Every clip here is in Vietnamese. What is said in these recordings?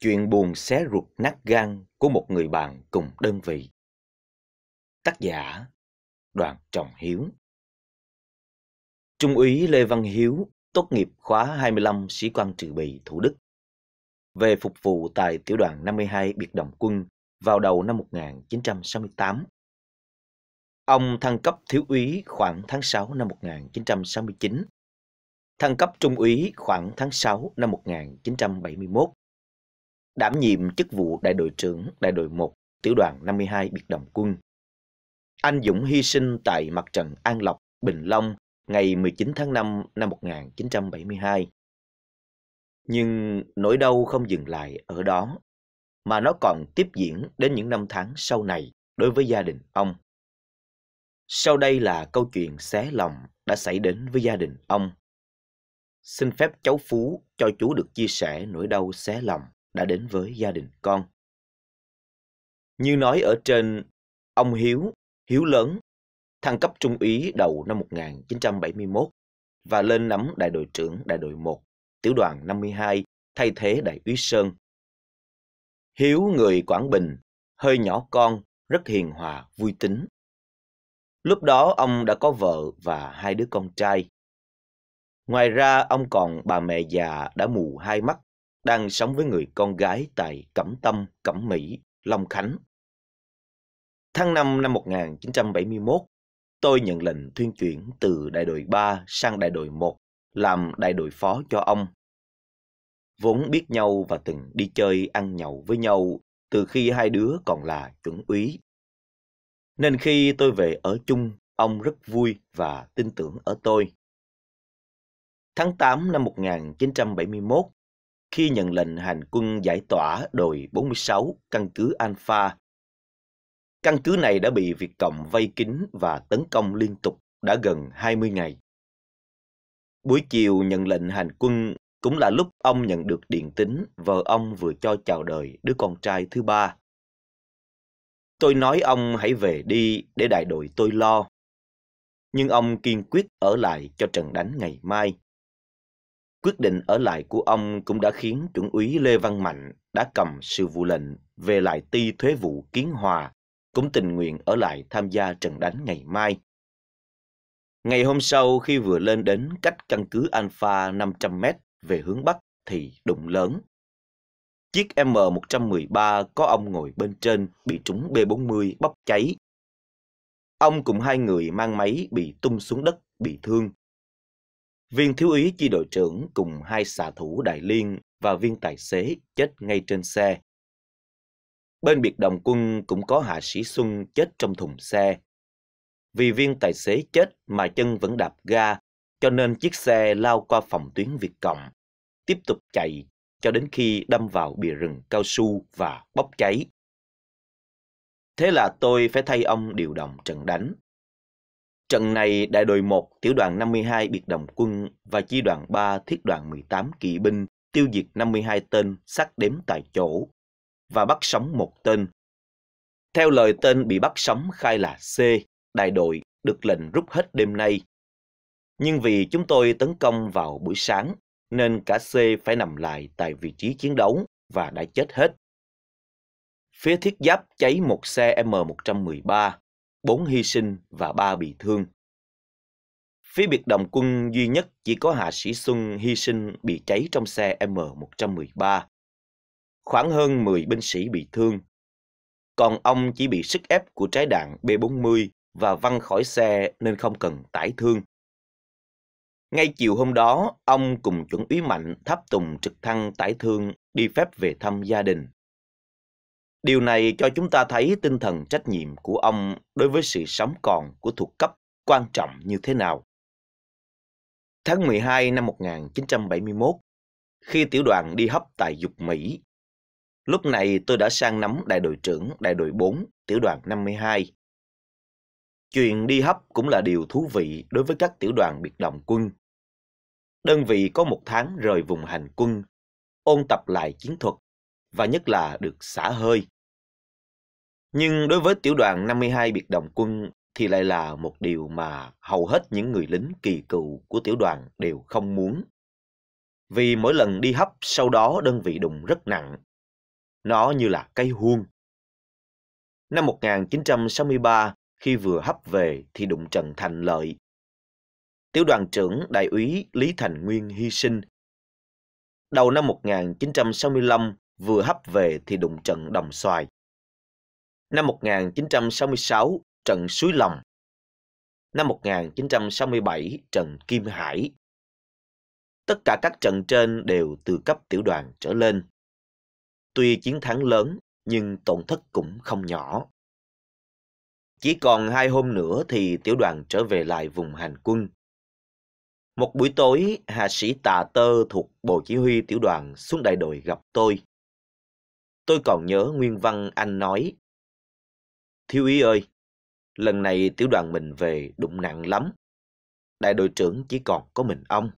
Chuyện buồn xé ruột nát gan của một người bạn cùng đơn vị. Tác giả Đoàn Trọng Hiếu Trung úy Lê Văn Hiếu tốt nghiệp khóa 25 sĩ quan trừ bị Thủ Đức. Về phục vụ tại tiểu đoàn 52 biệt động quân vào đầu năm 1968. Ông thăng cấp thiếu úy khoảng tháng 6 năm 1969, thăng cấp trung úy khoảng tháng 6 năm 1971 đảm nhiệm chức vụ đại đội trưởng đại đội 1 tiểu đoàn 52 biệt động quân. Anh Dũng hy sinh tại mặt trận An Lộc, Bình Long ngày 19 tháng 5 năm 1972. Nhưng nỗi đau không dừng lại ở đó, mà nó còn tiếp diễn đến những năm tháng sau này đối với gia đình ông. Sau đây là câu chuyện xé lòng đã xảy đến với gia đình ông. Xin phép cháu Phú cho chú được chia sẻ nỗi đau xé lòng đã đến với gia đình con. Như nói ở trên, ông Hiếu, Hiếu lớn, thăng cấp trung úy đầu năm 1971 và lên nắm đại đội trưởng đại đội 1, tiểu đoàn 52, thay thế đại úy Sơn. Hiếu người Quảng Bình, hơi nhỏ con, rất hiền hòa, vui tính. Lúc đó ông đã có vợ và hai đứa con trai. Ngoài ra ông còn bà mẹ già đã mù hai mắt đang sống với người con gái tại Cẩm Tâm, Cẩm Mỹ, Long Khánh. Tháng 5 năm 1971, tôi nhận lệnh thuyên chuyển từ đại đội 3 sang đại đội 1 làm đại đội phó cho ông. Vốn biết nhau và từng đi chơi ăn nhậu với nhau từ khi hai đứa còn là chuẩn úy. Nên khi tôi về ở chung, ông rất vui và tin tưởng ở tôi. Tháng 8 năm 1971, khi nhận lệnh hành quân giải tỏa đồi 46 căn cứ Alpha. Căn cứ này đã bị Việt Cộng vây kín và tấn công liên tục đã gần 20 ngày. Buổi chiều nhận lệnh hành quân cũng là lúc ông nhận được điện tín vợ ông vừa cho chào đời đứa con trai thứ ba. Tôi nói ông hãy về đi để đại đội tôi lo. Nhưng ông kiên quyết ở lại cho trận đánh ngày mai. Quyết định ở lại của ông cũng đã khiến Chuẩn úy Lê Văn Mạnh đã cầm sự vụ lệnh về lại ti thuế vụ Kiến Hòa, cũng tình nguyện ở lại tham gia trận đánh ngày mai. Ngày hôm sau khi vừa lên đến cách căn cứ Alpha 500m về hướng Bắc thì đụng lớn. Chiếc M113 có ông ngồi bên trên bị trúng B40 bốc cháy. Ông cùng hai người mang máy bị tung xuống đất bị thương. Viên thiếu úy chi đội trưởng cùng hai xạ thủ Đại Liên và viên tài xế chết ngay trên xe. Bên biệt động quân cũng có hạ sĩ Xuân chết trong thùng xe. Vì viên tài xế chết mà chân vẫn đạp ga, cho nên chiếc xe lao qua phòng tuyến Việt Cộng, tiếp tục chạy cho đến khi đâm vào bìa rừng cao su và bốc cháy. Thế là tôi phải thay ông điều động trận đánh. Trận này đại đội 1 tiểu đoàn 52 biệt động quân và chi đoàn 3 thiết đoàn 18 kỵ binh tiêu diệt 52 tên xác đếm tại chỗ và bắt sống một tên. Theo lời tên bị bắt sống khai là C, đại đội được lệnh rút hết đêm nay. Nhưng vì chúng tôi tấn công vào buổi sáng nên cả C phải nằm lại tại vị trí chiến đấu và đã chết hết. Phía thiết giáp cháy một xe M113 bốn hy sinh và ba bị thương. Phía biệt động quân duy nhất chỉ có hạ sĩ Xuân hy sinh bị cháy trong xe M113. Khoảng hơn 10 binh sĩ bị thương. Còn ông chỉ bị sức ép của trái đạn B40 và văng khỏi xe nên không cần tải thương. Ngay chiều hôm đó, ông cùng chuẩn úy mạnh Tháp Tùng trực thăng tải thương đi phép về thăm gia đình. Điều này cho chúng ta thấy tinh thần trách nhiệm của ông đối với sự sống còn của thuộc cấp quan trọng như thế nào. Tháng 12 năm 1971, khi tiểu đoàn đi hấp tại Dục Mỹ, lúc này tôi đã sang nắm đại đội trưởng đại đội 4, tiểu đoàn 52. Chuyện đi hấp cũng là điều thú vị đối với các tiểu đoàn biệt động quân. Đơn vị có một tháng rời vùng hành quân, ôn tập lại chiến thuật và nhất là được xả hơi. Nhưng đối với tiểu đoàn 52 biệt động quân thì lại là một điều mà hầu hết những người lính kỳ cựu của tiểu đoàn đều không muốn. Vì mỗi lần đi hấp sau đó đơn vị đụng rất nặng. Nó như là cây huông. Năm 1963, khi vừa hấp về thì đụng Trần Thành Lợi. Tiểu đoàn trưởng đại úy Lý Thành Nguyên hy sinh. Đầu năm 1965, vừa hấp về thì đụng trận đồng xoài. Năm 1966, trận Suối Lòng. Năm 1967, trận Kim Hải. Tất cả các trận trên đều từ cấp tiểu đoàn trở lên. Tuy chiến thắng lớn, nhưng tổn thất cũng không nhỏ. Chỉ còn hai hôm nữa thì tiểu đoàn trở về lại vùng hành quân. Một buổi tối, hạ sĩ Tà Tơ thuộc Bộ Chỉ huy Tiểu đoàn xuống đại đội gặp tôi. Tôi còn nhớ Nguyên Văn Anh nói. Thiếu úy ơi, lần này tiểu đoàn mình về đụng nặng lắm. Đại đội trưởng chỉ còn có mình ông.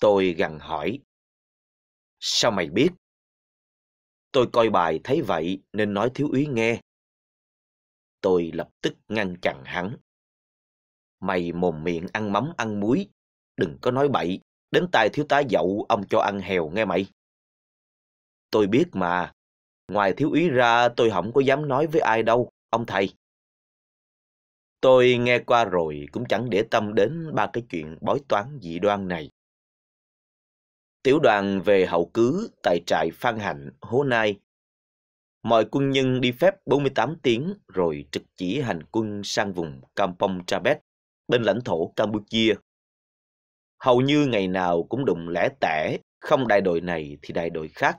Tôi gằn hỏi. Sao mày biết? Tôi coi bài thấy vậy nên nói thiếu úy nghe. Tôi lập tức ngăn chặn hắn. Mày mồm miệng ăn mắm ăn muối, đừng có nói bậy, đến tai thiếu tá dậu ông cho ăn hèo nghe mày. Tôi biết mà. Ngoài thiếu úy ra tôi không có dám nói với ai đâu, ông thầy. Tôi nghe qua rồi cũng chẳng để tâm đến ba cái chuyện bói toán dị đoan này. Tiểu đoàn về hậu cứ tại trại Phan Hạnh, Hố Nai. Mọi quân nhân đi phép 48 tiếng rồi trực chỉ hành quân sang vùng Kampong Trabet, bên lãnh thổ Campuchia. Hầu như ngày nào cũng đụng lẻ tẻ, không đại đội này thì đại đội khác,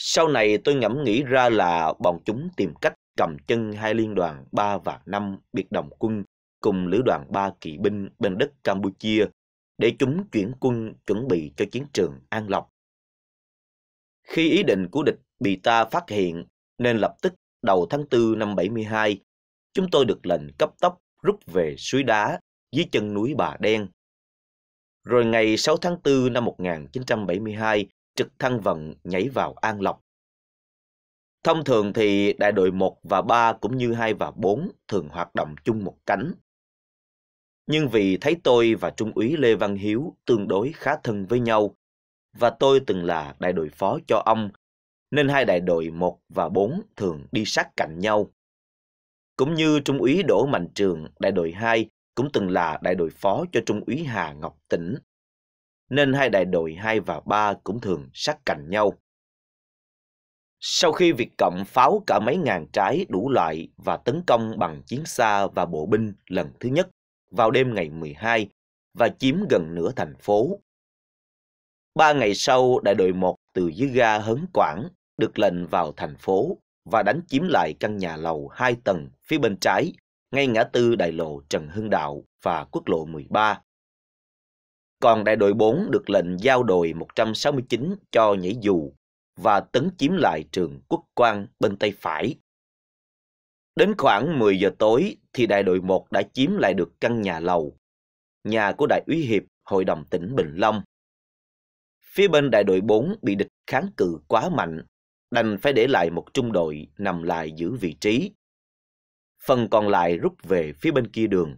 sau này tôi ngẫm nghĩ ra là bọn chúng tìm cách cầm chân hai liên đoàn 3 và 5 biệt đồng quân cùng lữ đoàn 3 kỵ binh bên đất Campuchia để chúng chuyển quân chuẩn bị cho chiến trường An Lộc. Khi ý định của địch bị ta phát hiện nên lập tức đầu tháng 4 năm 72, chúng tôi được lệnh cấp tốc rút về suối đá dưới chân núi Bà Đen. Rồi ngày 6 tháng 4 năm 1972, trực thăng vận nhảy vào An Lộc. Thông thường thì đại đội 1 và 3 cũng như 2 và 4 thường hoạt động chung một cánh. Nhưng vì thấy tôi và Trung úy Lê Văn Hiếu tương đối khá thân với nhau và tôi từng là đại đội phó cho ông nên hai đại đội 1 và 4 thường đi sát cạnh nhau. Cũng như Trung úy Đỗ Mạnh Trường, đại đội 2 cũng từng là đại đội phó cho Trung úy Hà Ngọc Tĩnh nên hai đại đội 2 và 3 cũng thường sát cạnh nhau. Sau khi việc Cộng pháo cả mấy ngàn trái đủ loại và tấn công bằng chiến xa và bộ binh lần thứ nhất vào đêm ngày 12 và chiếm gần nửa thành phố. Ba ngày sau, đại đội 1 từ dưới ga hấn Quảng được lệnh vào thành phố và đánh chiếm lại căn nhà lầu 2 tầng phía bên trái, ngay ngã tư đại lộ Trần Hưng Đạo và quốc lộ 13 còn đại đội 4 được lệnh giao đồi 169 cho nhảy dù và tấn chiếm lại trường quốc quan bên tay phải. Đến khoảng 10 giờ tối thì đại đội 1 đã chiếm lại được căn nhà lầu, nhà của đại úy Hiệp Hội đồng tỉnh Bình Long. Phía bên đại đội 4 bị địch kháng cự quá mạnh, đành phải để lại một trung đội nằm lại giữ vị trí. Phần còn lại rút về phía bên kia đường.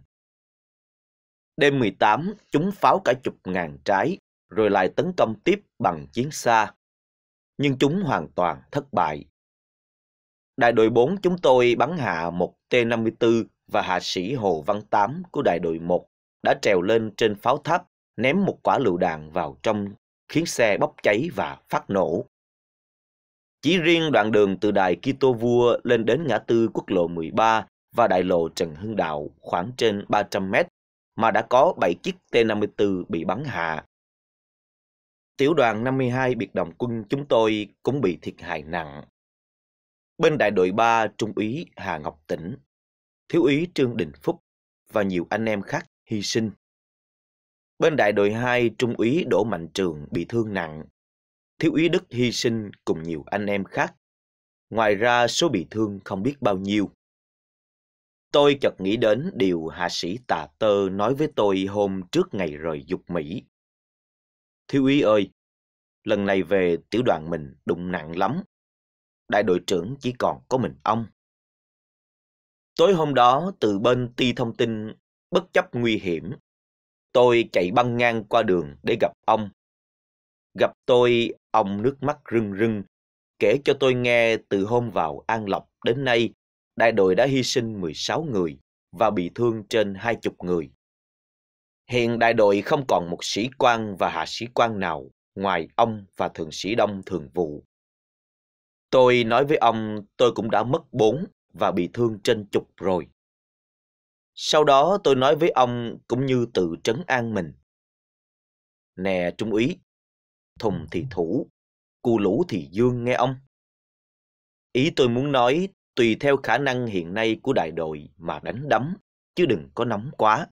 Đêm 18, chúng pháo cả chục ngàn trái, rồi lại tấn công tiếp bằng chiến xa. Nhưng chúng hoàn toàn thất bại. Đại đội 4 chúng tôi bắn hạ một T-54 và hạ sĩ Hồ Văn Tám của đại đội 1 đã trèo lên trên pháo tháp, ném một quả lựu đạn vào trong, khiến xe bốc cháy và phát nổ. Chỉ riêng đoạn đường từ đài Kitô Vua lên đến ngã tư quốc lộ 13 và đại lộ Trần Hưng Đạo khoảng trên 300 mét mà đã có 7 chiếc T-54 bị bắn hạ. Tiểu đoàn 52 biệt động quân chúng tôi cũng bị thiệt hại nặng. Bên đại đội 3 Trung úy Hà Ngọc Tĩnh, Thiếu úy Trương Đình Phúc và nhiều anh em khác hy sinh. Bên đại đội 2 Trung úy Đỗ Mạnh Trường bị thương nặng. Thiếu úy Đức hy sinh cùng nhiều anh em khác. Ngoài ra số bị thương không biết bao nhiêu. Tôi chợt nghĩ đến điều hạ sĩ Tà Tơ nói với tôi hôm trước ngày rời dục Mỹ. Thiếu úy ơi, lần này về tiểu đoàn mình đụng nặng lắm. Đại đội trưởng chỉ còn có mình ông. Tối hôm đó, từ bên ti thông tin, bất chấp nguy hiểm, tôi chạy băng ngang qua đường để gặp ông. Gặp tôi, ông nước mắt rưng rưng, kể cho tôi nghe từ hôm vào An Lộc đến nay đại đội đã hy sinh 16 người và bị thương trên 20 người. Hiện đại đội không còn một sĩ quan và hạ sĩ quan nào ngoài ông và thượng sĩ Đông thường vụ. Tôi nói với ông tôi cũng đã mất bốn và bị thương trên chục rồi. Sau đó tôi nói với ông cũng như tự trấn an mình. Nè trung úy, thùng thì thủ, cu lũ thì dương nghe ông. Ý tôi muốn nói tùy theo khả năng hiện nay của đại đội mà đánh đấm, chứ đừng có nóng quá.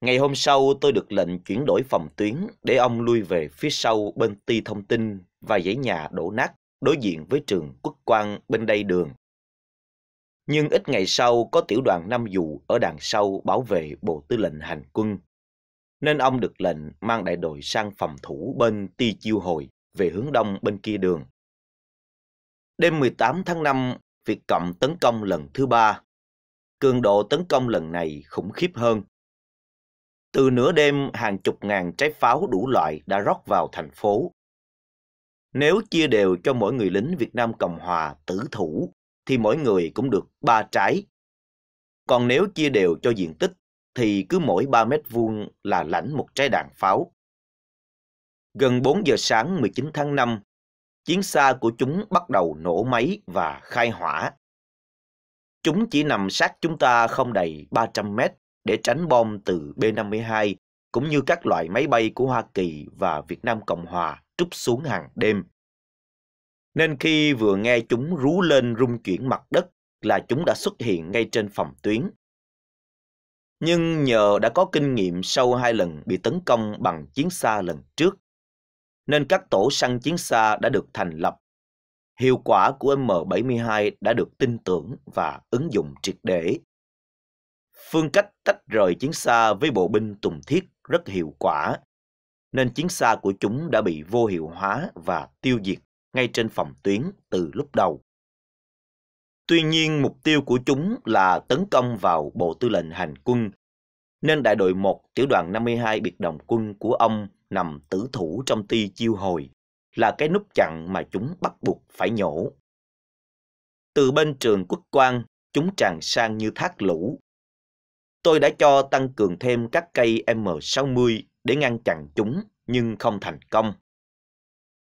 Ngày hôm sau tôi được lệnh chuyển đổi phòng tuyến để ông lui về phía sau bên ti thông tin và dãy nhà đổ nát đối diện với trường quốc quan bên đây đường. Nhưng ít ngày sau có tiểu đoàn năm dù ở đằng sau bảo vệ bộ tư lệnh hành quân. Nên ông được lệnh mang đại đội sang phòng thủ bên ti chiêu hồi về hướng đông bên kia đường. Đêm 18 tháng 5, Việt Cộng tấn công lần thứ ba. Cường độ tấn công lần này khủng khiếp hơn. Từ nửa đêm, hàng chục ngàn trái pháo đủ loại đã rót vào thành phố. Nếu chia đều cho mỗi người lính Việt Nam Cộng Hòa tử thủ, thì mỗi người cũng được ba trái. Còn nếu chia đều cho diện tích, thì cứ mỗi 3 mét vuông là lãnh một trái đạn pháo. Gần 4 giờ sáng 19 tháng 5, chiến xa của chúng bắt đầu nổ máy và khai hỏa. Chúng chỉ nằm sát chúng ta không đầy 300 mét để tránh bom từ B-52 cũng như các loại máy bay của Hoa Kỳ và Việt Nam Cộng Hòa trút xuống hàng đêm. Nên khi vừa nghe chúng rú lên rung chuyển mặt đất là chúng đã xuất hiện ngay trên phòng tuyến. Nhưng nhờ đã có kinh nghiệm sau hai lần bị tấn công bằng chiến xa lần trước, nên các tổ săn chiến xa đã được thành lập. Hiệu quả của M72 đã được tin tưởng và ứng dụng triệt để. Phương cách tách rời chiến xa với bộ binh tùng thiết rất hiệu quả, nên chiến xa của chúng đã bị vô hiệu hóa và tiêu diệt ngay trên phòng tuyến từ lúc đầu. Tuy nhiên, mục tiêu của chúng là tấn công vào Bộ Tư lệnh Hành quân, nên đại đội 1 tiểu đoàn 52 biệt động quân của ông nằm tử thủ trong ti chiêu hồi, là cái nút chặn mà chúng bắt buộc phải nhổ. Từ bên trường quốc quan, chúng tràn sang như thác lũ. Tôi đã cho tăng cường thêm các cây M60 để ngăn chặn chúng, nhưng không thành công.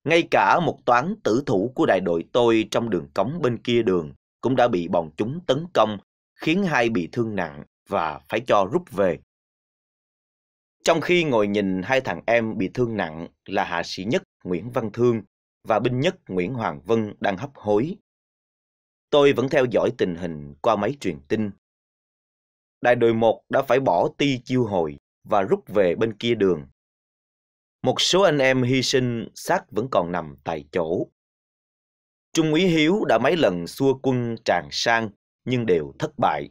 Ngay cả một toán tử thủ của đại đội tôi trong đường cống bên kia đường cũng đã bị bọn chúng tấn công, khiến hai bị thương nặng và phải cho rút về trong khi ngồi nhìn hai thằng em bị thương nặng là hạ sĩ nhất Nguyễn Văn Thương và binh nhất Nguyễn Hoàng Vân đang hấp hối. Tôi vẫn theo dõi tình hình qua máy truyền tin. Đại đội 1 đã phải bỏ ti chiêu hồi và rút về bên kia đường. Một số anh em hy sinh, xác vẫn còn nằm tại chỗ. Trung úy Hiếu đã mấy lần xua quân tràn sang nhưng đều thất bại.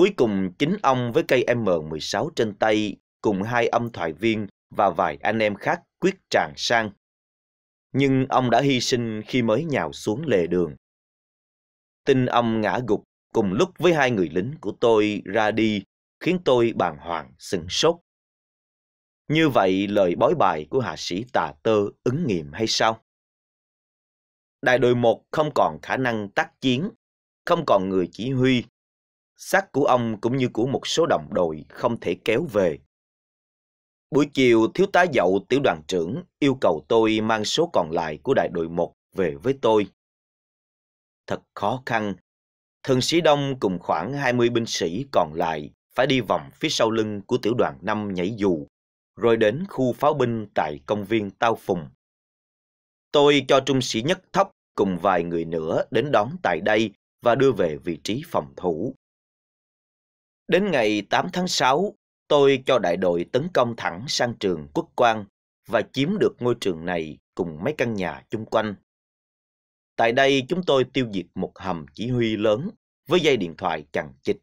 Cuối cùng chính ông với cây M16 trên tay cùng hai âm thoại viên và vài anh em khác quyết tràn sang. Nhưng ông đã hy sinh khi mới nhào xuống lề đường. Tin ông ngã gục cùng lúc với hai người lính của tôi ra đi khiến tôi bàng hoàng sửng sốt. Như vậy lời bói bài của hạ sĩ tà tơ ứng nghiệm hay sao? Đại đội 1 không còn khả năng tác chiến, không còn người chỉ huy, xác của ông cũng như của một số đồng đội không thể kéo về. Buổi chiều, thiếu tá dậu tiểu đoàn trưởng yêu cầu tôi mang số còn lại của đại đội 1 về với tôi. Thật khó khăn, thượng sĩ Đông cùng khoảng 20 binh sĩ còn lại phải đi vòng phía sau lưng của tiểu đoàn 5 nhảy dù, rồi đến khu pháo binh tại công viên Tao Phùng. Tôi cho trung sĩ Nhất Thóc cùng vài người nữa đến đón tại đây và đưa về vị trí phòng thủ. Đến ngày 8 tháng 6, tôi cho đại đội tấn công thẳng sang trường quốc quan và chiếm được ngôi trường này cùng mấy căn nhà chung quanh. Tại đây chúng tôi tiêu diệt một hầm chỉ huy lớn với dây điện thoại chằng chịt.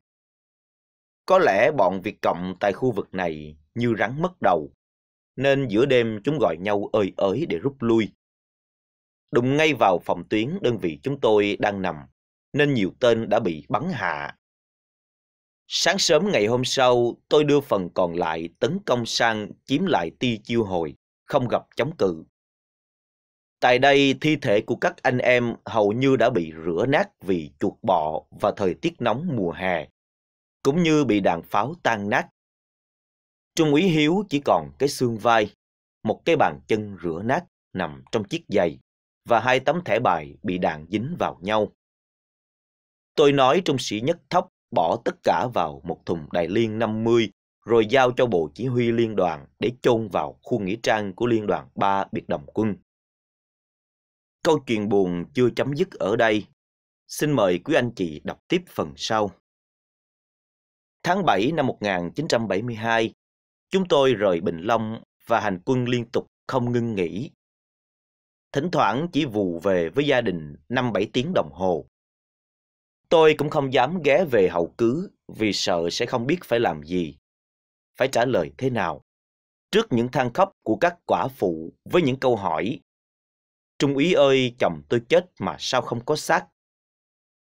Có lẽ bọn Việt Cộng tại khu vực này như rắn mất đầu, nên giữa đêm chúng gọi nhau ơi ới để rút lui. Đụng ngay vào phòng tuyến đơn vị chúng tôi đang nằm, nên nhiều tên đã bị bắn hạ Sáng sớm ngày hôm sau, tôi đưa phần còn lại tấn công sang chiếm lại ti chiêu hồi, không gặp chống cự. Tại đây, thi thể của các anh em hầu như đã bị rửa nát vì chuột bọ và thời tiết nóng mùa hè, cũng như bị đạn pháo tan nát. Trung úy Hiếu chỉ còn cái xương vai, một cái bàn chân rửa nát nằm trong chiếc giày và hai tấm thẻ bài bị đạn dính vào nhau. Tôi nói trong sĩ nhất thóc bỏ tất cả vào một thùng đại liên 50 rồi giao cho Bộ Chỉ huy Liên đoàn để chôn vào khu nghĩa trang của Liên đoàn 3 biệt động quân. Câu chuyện buồn chưa chấm dứt ở đây. Xin mời quý anh chị đọc tiếp phần sau. Tháng 7 năm 1972, chúng tôi rời Bình Long và hành quân liên tục không ngưng nghỉ. Thỉnh thoảng chỉ vù về với gia đình 5-7 tiếng đồng hồ. Tôi cũng không dám ghé về hậu cứ vì sợ sẽ không biết phải làm gì, phải trả lời thế nào. Trước những than khóc của các quả phụ với những câu hỏi Trung úy ơi, chồng tôi chết mà sao không có xác?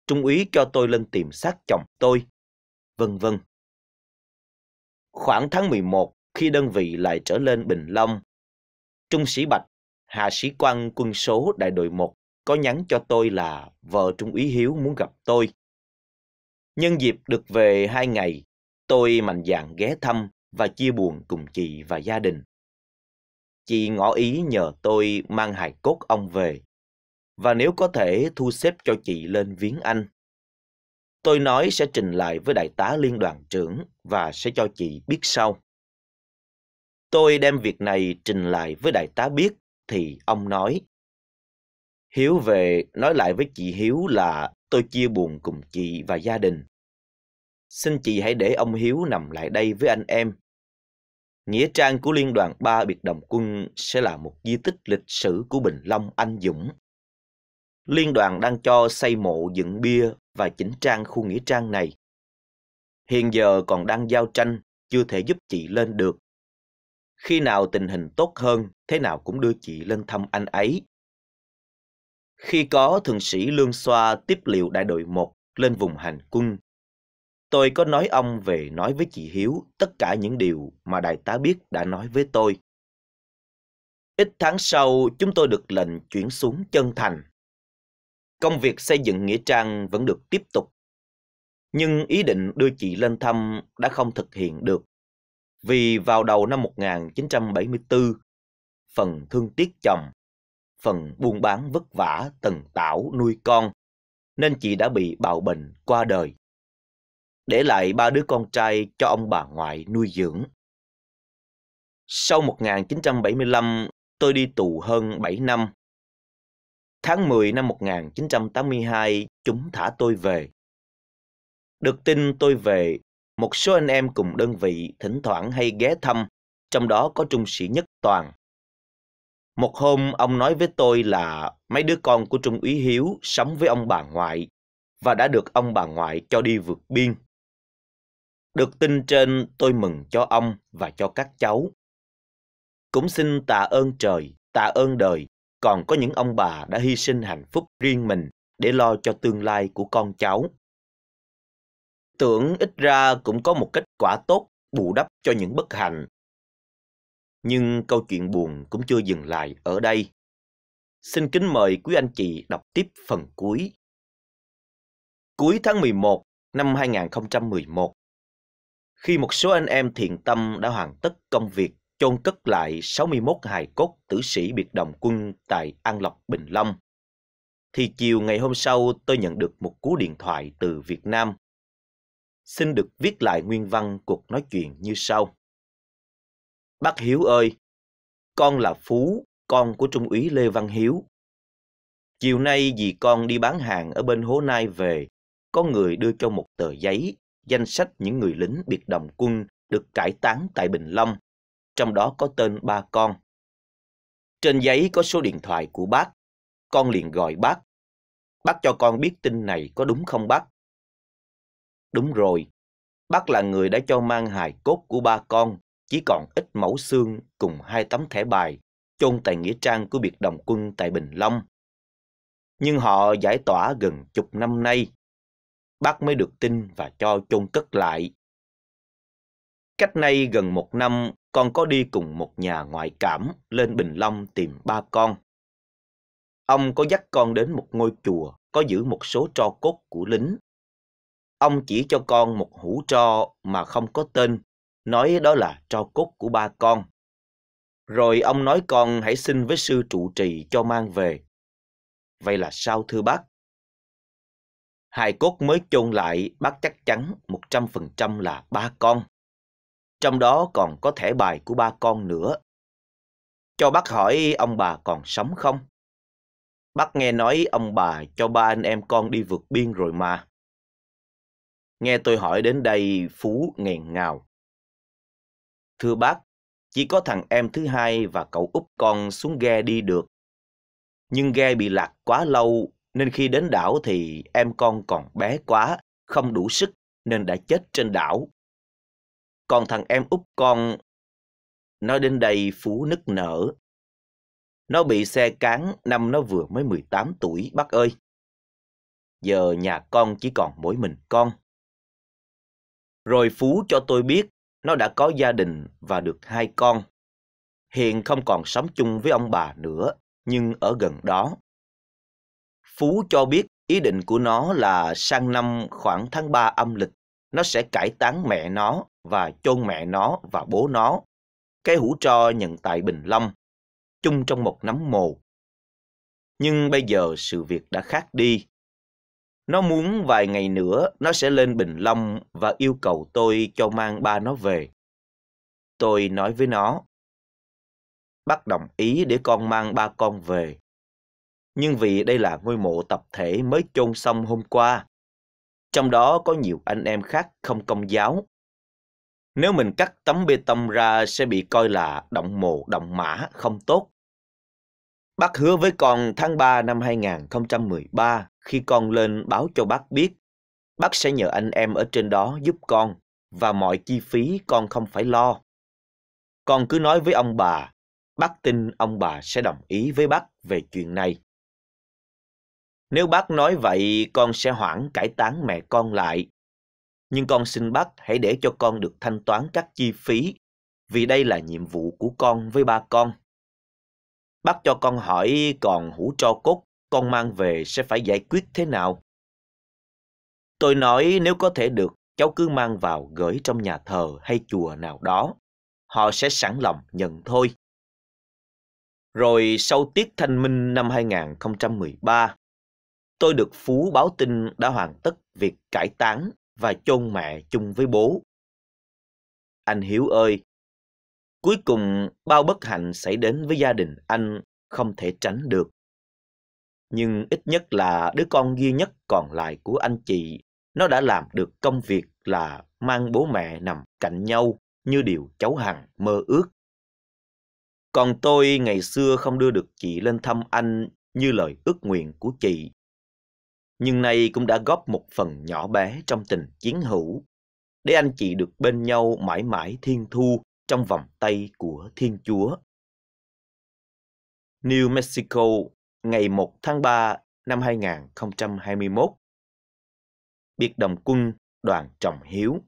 Trung úy cho tôi lên tìm xác chồng tôi. Vân vân. Khoảng tháng 11, khi đơn vị lại trở lên Bình Long, Trung sĩ Bạch, Hạ sĩ quan quân số đại đội 1 có nhắn cho tôi là vợ Trung úy Hiếu muốn gặp tôi. Nhân dịp được về hai ngày, tôi mạnh dạn ghé thăm và chia buồn cùng chị và gia đình. Chị ngỏ ý nhờ tôi mang hài cốt ông về và nếu có thể thu xếp cho chị lên viếng anh. Tôi nói sẽ trình lại với đại tá liên đoàn trưởng và sẽ cho chị biết sau. Tôi đem việc này trình lại với đại tá biết thì ông nói Hiếu về nói lại với chị Hiếu là tôi chia buồn cùng chị và gia đình. Xin chị hãy để ông Hiếu nằm lại đây với anh em. Nghĩa trang của Liên đoàn 3 biệt động quân sẽ là một di tích lịch sử của Bình Long anh dũng. Liên đoàn đang cho xây mộ dựng bia và chỉnh trang khu nghĩa trang này. Hiện giờ còn đang giao tranh, chưa thể giúp chị lên được. Khi nào tình hình tốt hơn, thế nào cũng đưa chị lên thăm anh ấy khi có thượng sĩ Lương Xoa tiếp liệu đại đội 1 lên vùng hành quân, tôi có nói ông về nói với chị Hiếu tất cả những điều mà đại tá biết đã nói với tôi. Ít tháng sau, chúng tôi được lệnh chuyển xuống chân thành. Công việc xây dựng nghĩa trang vẫn được tiếp tục. Nhưng ý định đưa chị lên thăm đã không thực hiện được. Vì vào đầu năm 1974, phần thương tiếc chồng, phần buôn bán vất vả tần tảo nuôi con, nên chị đã bị bạo bệnh qua đời. Để lại ba đứa con trai cho ông bà ngoại nuôi dưỡng. Sau 1975, tôi đi tù hơn 7 năm. Tháng 10 năm 1982, chúng thả tôi về. Được tin tôi về, một số anh em cùng đơn vị thỉnh thoảng hay ghé thăm, trong đó có trung sĩ Nhất Toàn một hôm ông nói với tôi là mấy đứa con của Trung úy Hiếu sống với ông bà ngoại và đã được ông bà ngoại cho đi vượt biên. Được tin trên tôi mừng cho ông và cho các cháu. Cũng xin tạ ơn trời, tạ ơn đời, còn có những ông bà đã hy sinh hạnh phúc riêng mình để lo cho tương lai của con cháu. Tưởng ít ra cũng có một kết quả tốt bù đắp cho những bất hạnh nhưng câu chuyện buồn cũng chưa dừng lại ở đây. Xin kính mời quý anh chị đọc tiếp phần cuối. Cuối tháng 11 năm 2011, khi một số anh em thiện tâm đã hoàn tất công việc chôn cất lại 61 hài cốt tử sĩ biệt đồng quân tại An Lộc, Bình Long, thì chiều ngày hôm sau tôi nhận được một cú điện thoại từ Việt Nam. Xin được viết lại nguyên văn cuộc nói chuyện như sau. Bác Hiếu ơi, con là Phú, con của Trung úy Lê Văn Hiếu. Chiều nay vì con đi bán hàng ở bên Hố Nai về, có người đưa cho một tờ giấy, danh sách những người lính biệt đồng quân được cải táng tại Bình Long, trong đó có tên ba con. Trên giấy có số điện thoại của bác, con liền gọi bác. Bác cho con biết tin này có đúng không bác? Đúng rồi, bác là người đã cho mang hài cốt của ba con chỉ còn ít mẫu xương cùng hai tấm thẻ bài chôn tại nghĩa trang của biệt đồng quân tại Bình Long. Nhưng họ giải tỏa gần chục năm nay, bác mới được tin và cho chôn cất lại. Cách nay gần một năm, con có đi cùng một nhà ngoại cảm lên Bình Long tìm ba con. Ông có dắt con đến một ngôi chùa có giữ một số tro cốt của lính. Ông chỉ cho con một hũ tro mà không có tên nói đó là tro cốt của ba con. Rồi ông nói con hãy xin với sư trụ trì cho mang về. Vậy là sao thưa bác? Hai cốt mới chôn lại bác chắc chắn 100% là ba con. Trong đó còn có thẻ bài của ba con nữa. Cho bác hỏi ông bà còn sống không? Bác nghe nói ông bà cho ba anh em con đi vượt biên rồi mà. Nghe tôi hỏi đến đây Phú nghẹn ngào. Thưa bác, chỉ có thằng em thứ hai và cậu út con xuống ghe đi được. Nhưng ghe bị lạc quá lâu, nên khi đến đảo thì em con còn bé quá, không đủ sức nên đã chết trên đảo. Còn thằng em út con, nói đến đây phú nức nở. Nó bị xe cán năm nó vừa mới 18 tuổi bác ơi. Giờ nhà con chỉ còn mỗi mình con. Rồi Phú cho tôi biết nó đã có gia đình và được hai con. Hiện không còn sống chung với ông bà nữa, nhưng ở gần đó. Phú cho biết ý định của nó là sang năm khoảng tháng 3 âm lịch, nó sẽ cải tán mẹ nó và chôn mẹ nó và bố nó. Cái hũ tro nhận tại Bình Long, chung trong một nắm mồ. Nhưng bây giờ sự việc đã khác đi nó muốn vài ngày nữa nó sẽ lên Bình Long và yêu cầu tôi cho mang ba nó về. Tôi nói với nó, bác đồng ý để con mang ba con về. Nhưng vì đây là ngôi mộ tập thể mới chôn xong hôm qua, trong đó có nhiều anh em khác không công giáo. Nếu mình cắt tấm bê tông ra sẽ bị coi là động mộ động mã không tốt. Bác hứa với con tháng 3 năm 2013 khi con lên báo cho bác biết, bác sẽ nhờ anh em ở trên đó giúp con và mọi chi phí con không phải lo. Con cứ nói với ông bà, bác tin ông bà sẽ đồng ý với bác về chuyện này. Nếu bác nói vậy, con sẽ hoãn cải tán mẹ con lại. Nhưng con xin bác hãy để cho con được thanh toán các chi phí, vì đây là nhiệm vụ của con với ba con. Bác cho con hỏi còn hũ tro cốt con mang về sẽ phải giải quyết thế nào? Tôi nói nếu có thể được, cháu cứ mang vào gửi trong nhà thờ hay chùa nào đó. Họ sẽ sẵn lòng nhận thôi. Rồi sau tiết thanh minh năm 2013, tôi được Phú báo tin đã hoàn tất việc cải táng và chôn mẹ chung với bố. Anh Hiếu ơi, cuối cùng bao bất hạnh xảy đến với gia đình anh không thể tránh được nhưng ít nhất là đứa con duy nhất còn lại của anh chị. Nó đã làm được công việc là mang bố mẹ nằm cạnh nhau như điều cháu Hằng mơ ước. Còn tôi ngày xưa không đưa được chị lên thăm anh như lời ước nguyện của chị. Nhưng nay cũng đã góp một phần nhỏ bé trong tình chiến hữu, để anh chị được bên nhau mãi mãi thiên thu trong vòng tay của Thiên Chúa. New Mexico, ngày 1 tháng 3 năm 2021. Biệt đồng quân Đoàn Trọng Hiếu